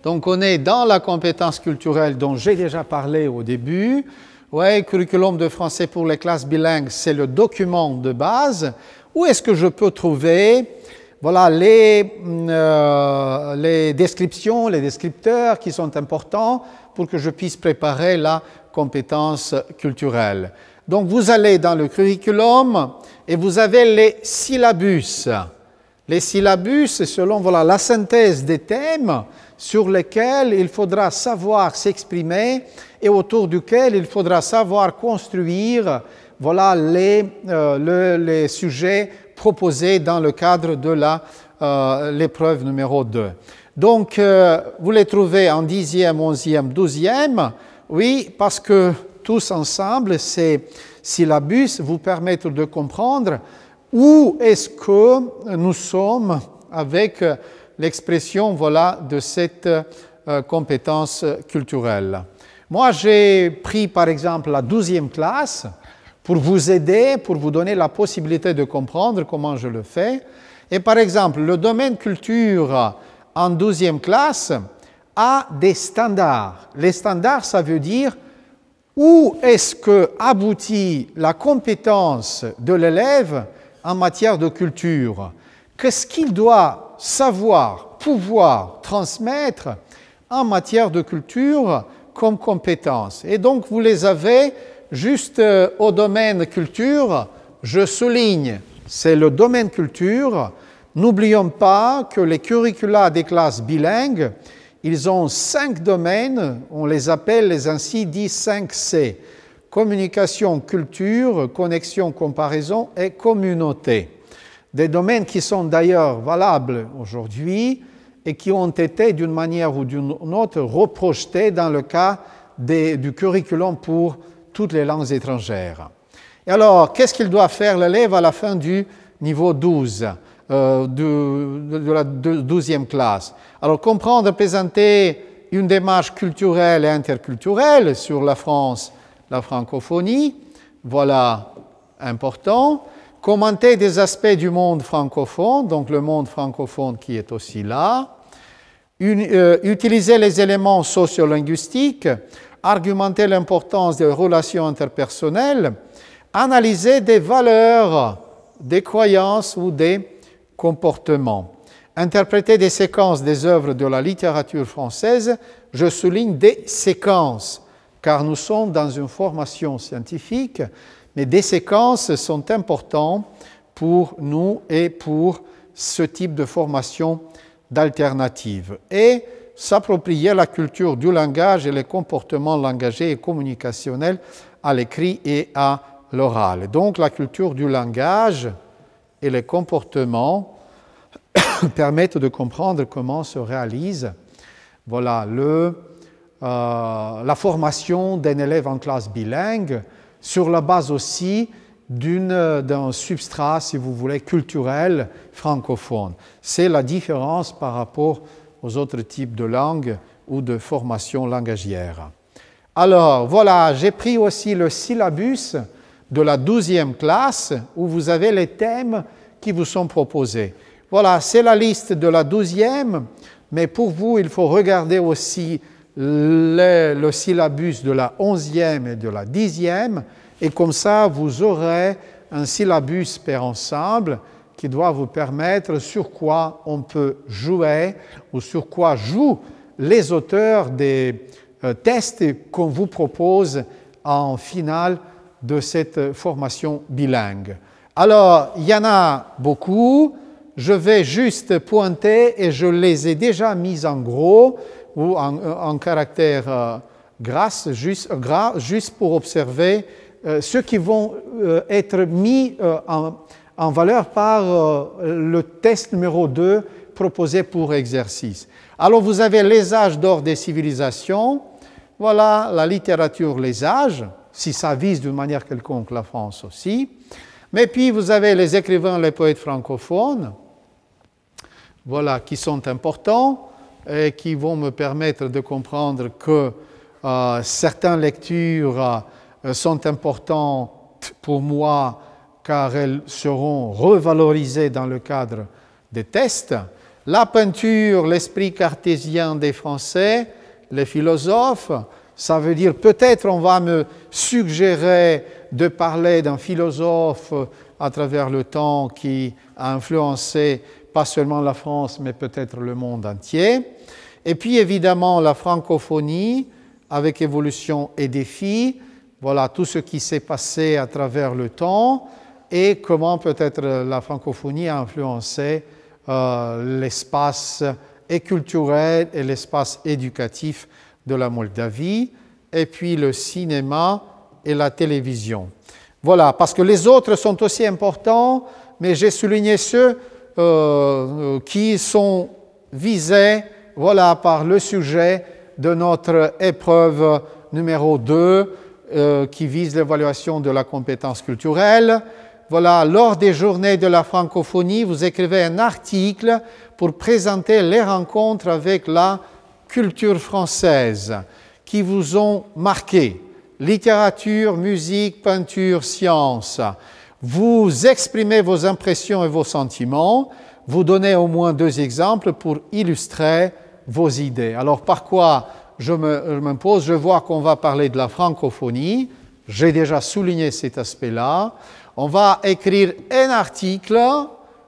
Donc on est dans la compétence culturelle dont j'ai déjà parlé au début. Oui, curriculum de français pour les classes bilingues, c'est le document de base. Où est-ce que je peux trouver voilà mm, euh, les, descriptions, les descripteurs qui sont importants pour que je puisse préparer la compétence culturelle. Donc vous allez dans le curriculum et vous avez les syllabus. Les syllabus, c'est selon voilà, la synthèse des thèmes sur lesquels il faudra savoir s'exprimer et autour duquel il faudra savoir construire voilà, les, euh, les sujets proposé dans le cadre de euh, l'épreuve numéro 2. Donc, euh, vous les trouvez en dixième, onzième, douzième. Oui, parce que tous ensemble, ces syllabus vous permettent de comprendre où est-ce que nous sommes avec euh, l'expression voilà, de cette compétence culturelle. Moi, j'ai pris par exemple la douzième classe, pour vous aider, pour vous donner la possibilité de comprendre comment je le fais. Et par exemple, le domaine culture en deuxième e classe a des standards. Les standards, ça veut dire où est-ce que aboutit la compétence de l'élève en matière de culture. Qu'est-ce qu'il doit savoir, pouvoir transmettre en matière de culture comme compétence. Et donc, vous les avez juste euh, au domaine culture, je souligne, c'est le domaine culture. N'oublions pas que les curricula des classes bilingues, ils ont cinq domaines, on les appelle les ainsi dits 5C communication, culture, connexion, comparaison et communauté. Des domaines qui sont d'ailleurs valables aujourd'hui et qui ont été d'une manière ou d'une autre reprojetés dans le cas du curriculum pour toutes les langues étrangères. Et alors, qu'est-ce qu'il doit faire l'élève à la fin du niveau 12, euh, de, la 12e classe Alors, comprendre, présenter une démarche culturelle et interculturelle sur la France, la francophonie, voilà important. Commenter des aspects du monde francophone, donc le monde francophone qui est aussi là. Euh, utiliser les éléments sociolinguistiques, argumenter l'importance des relations interpersonnelles, analyser des valeurs, des croyances ou des comportements. Interpréter des séquences des œuvres de la littérature française, je souligne des séquences, car nous sommes dans une formation scientifique, mais des séquences sont importantes pour nous et pour ce type de formation d'alternative. Et s'approprier la culture du langage et les comportements langagés et communicationnels à l'écrit et à l'oral. Donc la culture du langage et les comportements permettent de comprendre comment se réalise voilà, le, euh, la formation d'un élève en classe bilingue sur la base aussi d'un substrat, si vous voulez, culturel francophone. C'est la différence par rapport aux autres types de langues ou de formations langagières. Alors voilà, j'ai pris aussi le syllabus de la douzième classe où vous avez les thèmes qui vous sont proposés. Voilà, c'est la liste de la douzième, mais pour vous, il faut regarder aussi le, syllabus de la onzième et de la dixième, et comme ça, vous aurez un syllabus père ensemble qui doit vous permettre sur quoi on peut jouer ou sur quoi jouent les auteurs des euh, tests qu'on vous propose en finale de cette formation bilingue. Alors, il y en a beaucoup. Je vais juste pointer et je les ai déjà mis en gros ou en, euh, caractère euh, juste, gras, juste pour observer ceux qui vont être mis en en valeur par euh, le test numéro 2 proposé pour exercice. Alors vous avez les âges d'or des civilisations, voilà la littérature, les âges, si ça vise d'une manière quelconque la France aussi. Mais puis vous avez les écrivains, les poètes francophones, voilà, qui sont importants et qui vont me permettre de comprendre que euh, certaines lectures euh, sont importantes pour moi car elles seront revalorisées dans le cadre des tests, la peinture, l'esprit cartésien des Français, les philosophes, ça veut dire peut-être on va me suggérer de parler d'un philosophe à travers le temps qui a influencé pas seulement la France, mais peut-être le monde entier. Et puis évidemment la francophonie avec évolution et défi, voilà tout ce qui s'est passé à travers le temps et comment peut-être euh, la francophonie a influencé euh, l'espace culturel et l'espace éducatif de la Moldavie, et puis le cinéma et la télévision. Voilà, parce que les autres sont aussi importants, mais j'ai souligné ceux euh, qui sont visés voilà, par le sujet de notre épreuve numéro 2 qui vise l'évaluation de la compétence culturelle voilà, lors des journées de la francophonie, vous écrivez un article pour présenter les rencontres avec la culture française qui vous ont marqué. Littérature, musique, peinture, science. Vous exprimez vos impressions et vos sentiments. Vous donnez au moins deux exemples pour illustrer vos idées. Alors par quoi je m'impose je vois qu'on va parler de la francophonie. J'ai déjà souligné cet aspect-là. On va écrire un article,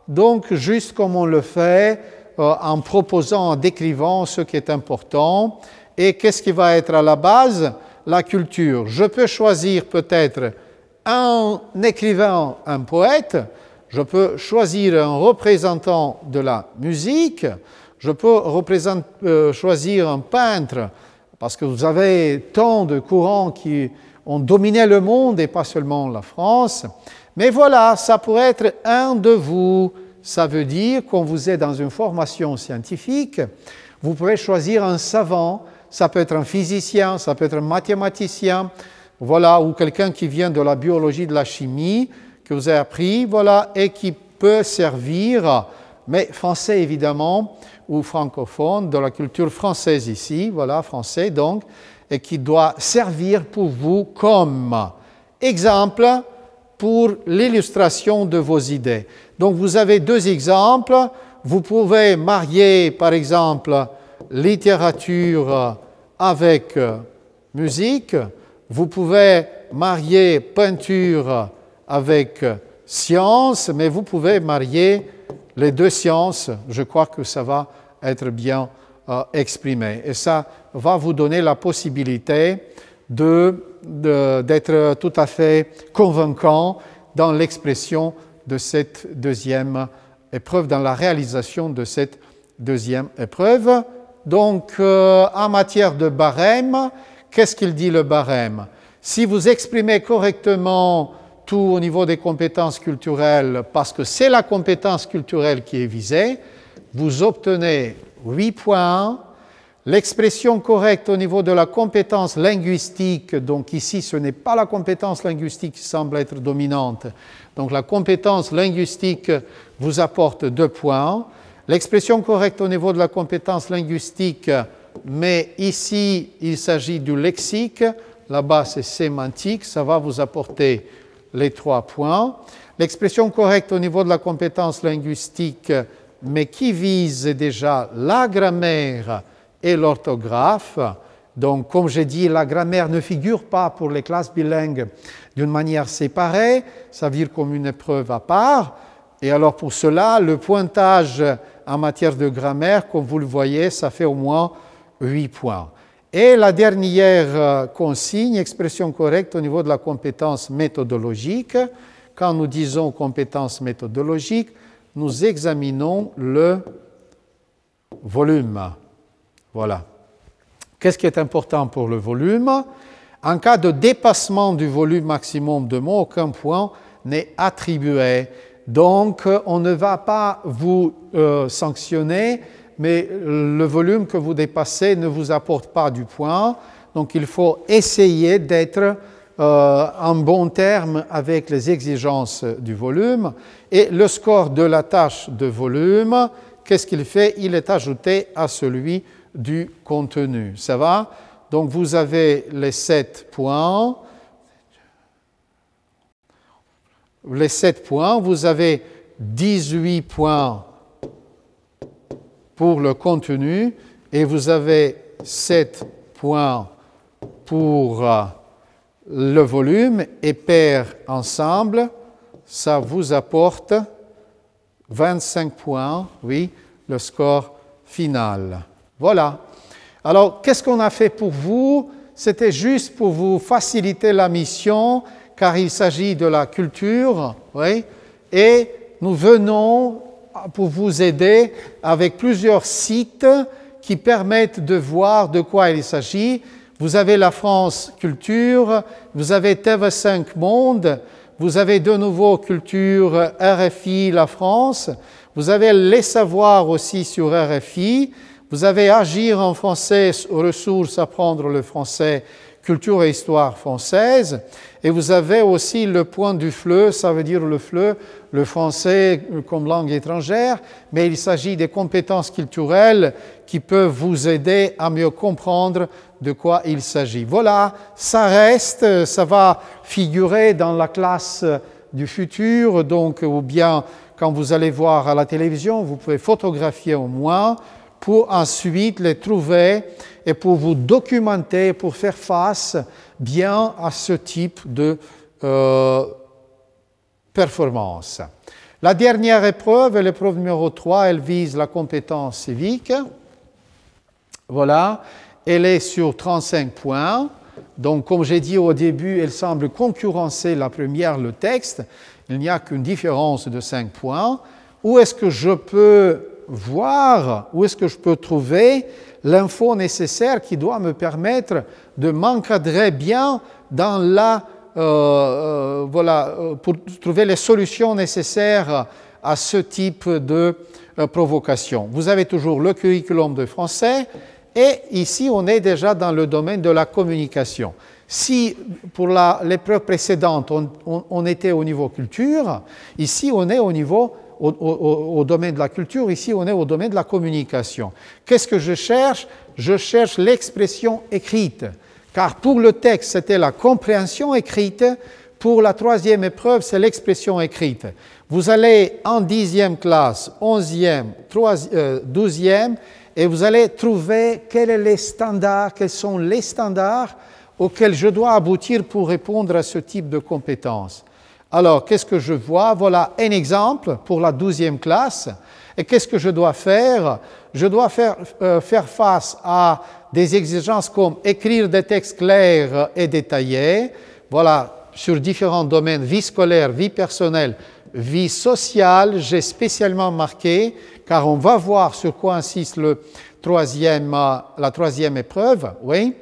donc juste comme on le fait, euh, en proposant, en décrivant ce qui est important. Et qu'est-ce qui va être à la base La culture. Je peux choisir peut-être un écrivain, un poète, je peux choisir un représentant de la musique, je peux euh, choisir un peintre, parce que vous avez tant de courants qui ont dominé le monde et pas seulement la France. Mais voilà, ça pourrait être un de vous. Ça veut dire, qu'on vous est dans une formation scientifique, vous pouvez choisir un savant, ça peut être un physicien, ça peut être un mathématicien, voilà, ou quelqu'un qui vient de la biologie, de la chimie, que vous avez appris, voilà, et qui peut servir, mais français évidemment, ou francophone, de la culture française ici, voilà, français donc, et qui doit servir pour vous comme exemple, pour l'illustration de vos idées. Donc vous avez deux exemples. Vous pouvez marier, par exemple, littérature avec euh, musique. Vous pouvez marier peinture avec euh, science, mais vous pouvez marier les deux sciences. Je crois que ça va être bien euh, exprimé. Et ça va vous donner la possibilité d'être de, d'être tout à fait convaincant dans l'expression de cette deuxième épreuve, dans la réalisation de cette deuxième épreuve. Donc, euh, en matière de barème, qu'est-ce qu'il dit le barème Si vous exprimez correctement tout au niveau des compétences culturelles, parce que c'est la compétence culturelle qui est visée, vous obtenez 8 points L'expression correcte au niveau de la compétence linguistique, donc ici ce n'est pas la compétence linguistique qui semble être dominante, donc la compétence linguistique vous apporte deux points. L'expression correcte au niveau de la compétence linguistique, mais ici il s'agit du lexique, là-bas c'est sémantique, ça va vous apporter les trois points. L'expression correcte au niveau de la compétence linguistique, mais qui vise déjà la grammaire, et l'orthographe. Donc, comme j'ai dit, la grammaire ne figure pas pour les classes bilingues d'une manière séparée, ça vire comme une épreuve à part. Et alors pour cela, le pointage en matière de grammaire, comme vous le voyez, ça fait au moins 8 points. Et la dernière euh, consigne, expression correcte au niveau de la compétence méthodologique. Quand nous disons compétence méthodologique, nous examinons le volume voilà. Qu'est-ce qui est important pour le volume En cas de dépassement du volume maximum de mots, aucun point n'est attribué. Donc, on ne va pas vous euh, sanctionner, mais le volume que vous dépassez ne vous apporte pas du point. Donc, il faut essayer d'être euh, en bon terme avec les exigences du volume. Et le score de la tâche de volume, qu'est-ce qu'il fait Il est ajouté à celui du contenu. Ça va Donc vous avez les sept points. Les 7 points, vous avez 18 points pour le contenu et vous avez 7 points pour euh, le volume et pair ensemble, ça vous apporte 25 points, oui, le score final. Voilà. Alors, qu'est-ce qu'on a fait pour vous C'était juste pour vous faciliter la mission, car il s'agit de la culture, et nous venons pour vous aider avec plusieurs sites qui permettent de voir de quoi il s'agit. Vous avez la France Culture, vous avez TV5 Monde, vous avez de nouveau Culture RFI La France, vous avez Les Savoirs aussi sur RFI, vous avez Agir en français aux ressources, apprendre le français, culture et histoire française. Et vous avez aussi le point du fleu, ça veut dire le fleu, le français comme langue étrangère, mais il s'agit des compétences culturelles qui peuvent vous aider à mieux comprendre de quoi il s'agit. Voilà, ça reste, ça va figurer dans la classe du futur, donc, ou bien quand vous allez voir à la télévision, vous pouvez photographier au moins pour ensuite les trouver et pour vous documenter, pour faire face bien à ce type de euh, performance. La dernière épreuve, l'épreuve numéro 3, elle vise la compétence civique. Voilà, elle est sur 35 points. Donc, comme j'ai dit au début, elle semble concurrencer la première, le texte. Il n'y a qu'une différence de 5 points. Où est-ce que je peux voir où est-ce que je peux trouver l'info nécessaire qui doit me permettre de m'encadrer bien dans la euh, euh, voilà euh, pour trouver les solutions nécessaires à ce type de provocation. Vous avez toujours le curriculum de français et ici on est déjà dans le domaine de la communication. Si pour l'épreuve précédente on, on était au niveau culture, ici on est au niveau au, domaine de la culture, ici on est au domaine de la communication. Qu'est-ce que je cherche Je cherche l'expression écrite, car pour le texte c'était la compréhension écrite, pour la troisième épreuve c'est l'expression écrite. Vous allez en dixième classe, onzième, euh, douzième, et vous allez trouver quels sont les standards, quels sont les standards auxquels je dois aboutir pour répondre à ce type de compétences. Alors, qu'est-ce que je vois Voilà un exemple pour la douzième classe. Et qu'est-ce que je dois faire Je dois euh, faire, face à des exigences comme écrire des textes clairs et détaillés, voilà, sur différents domaines, vie scolaire, vie personnelle, vie sociale, j'ai spécialement marqué, car on va voir sur quoi insiste le euh, la troisième épreuve, oui.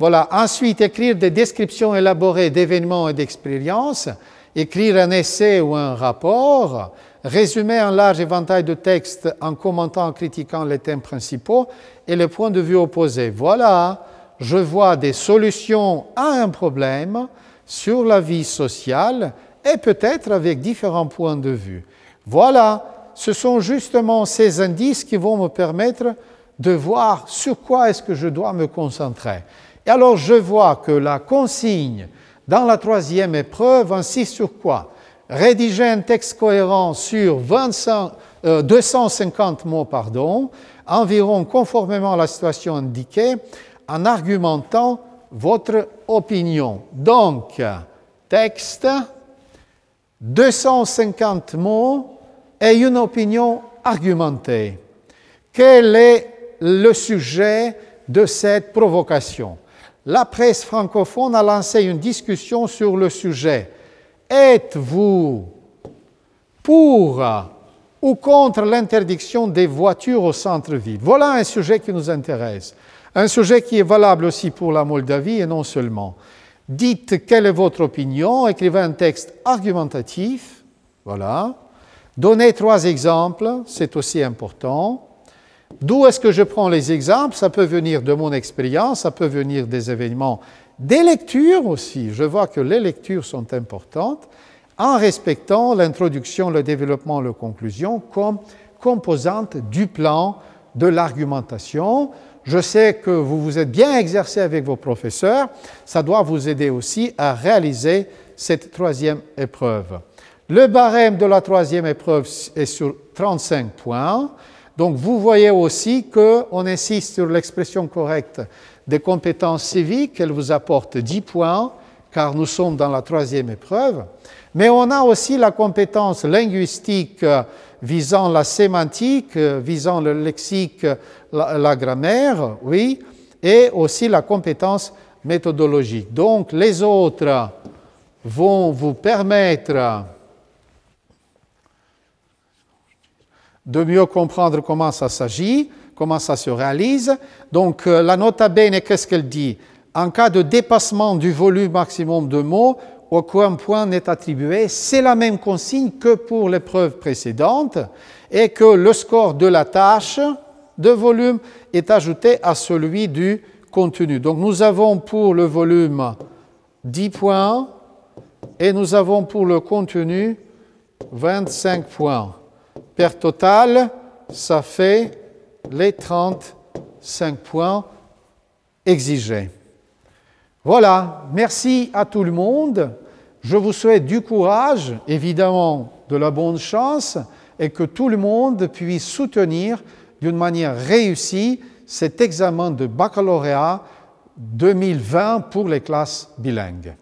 Voilà, ensuite écrire des descriptions élaborées d'événements et d'expériences écrire un essai ou un rapport, résumer un large éventail de textes en commentant, en critiquant les thèmes principaux et les points de vue opposés. Voilà, je vois des solutions à un problème sur la vie sociale et peut-être avec différents points de vue. Voilà, ce sont justement ces indices qui vont me permettre de voir sur quoi est-ce que je dois me concentrer. Et alors je vois que la consigne dans la troisième épreuve, ainsi sur quoi Rédiger un texte cohérent sur 250 euh, mots, pardon, environ conformément à la situation indiquée, en argumentant votre opinion. Donc, texte, 250 mots et une opinion argumentée. Quel est le sujet de cette provocation la presse francophone a lancé une discussion sur le sujet. Êtes-vous pour ou contre l'interdiction des voitures au centre-ville Voilà un sujet qui nous intéresse. Un sujet qui est valable aussi pour la Moldavie et non seulement. Dites quelle est votre opinion, écrivez un texte argumentatif, voilà. Donnez trois exemples, c'est aussi important. D'où est-ce que je prends les exemples Ça peut venir de mon expérience, ça peut venir des événements, des lectures aussi. Je vois que les lectures sont importantes en respectant l'introduction, le développement, la conclusion comme composante du plan de l'argumentation. Je sais que vous vous êtes bien exercé avec vos professeurs, ça doit vous aider aussi à réaliser cette troisième épreuve. Le barème de la troisième épreuve est sur 35 points. Donc vous voyez aussi qu'on insiste sur l'expression correcte des compétences civiques, elle vous apporte 10 points, car nous sommes dans la troisième épreuve. Mais on a aussi la compétence linguistique euh, visant la sémantique, euh, visant le lexique, euh, la, la grammaire, oui, et aussi la compétence méthodologique. Donc les autres vont vous permettre de mieux comprendre comment ça s'agit, comment ça se réalise. Donc euh, la note bene, qu'est-ce qu'elle dit En cas de dépassement du volume maximum de mots, aucun point n'est attribué. C'est la même consigne que pour l'épreuve précédente et que le score de la tâche de volume est ajouté à celui du contenu. Donc nous avons pour le volume 10 points et nous avons pour le contenu 25 points. Perte totale, ça fait les 35 points exigés. Voilà, merci à tout le monde. Je vous souhaite du courage, évidemment de la bonne chance, et que tout le monde puisse soutenir d'une manière réussie cet examen de baccalauréat 2020 pour les classes bilingues.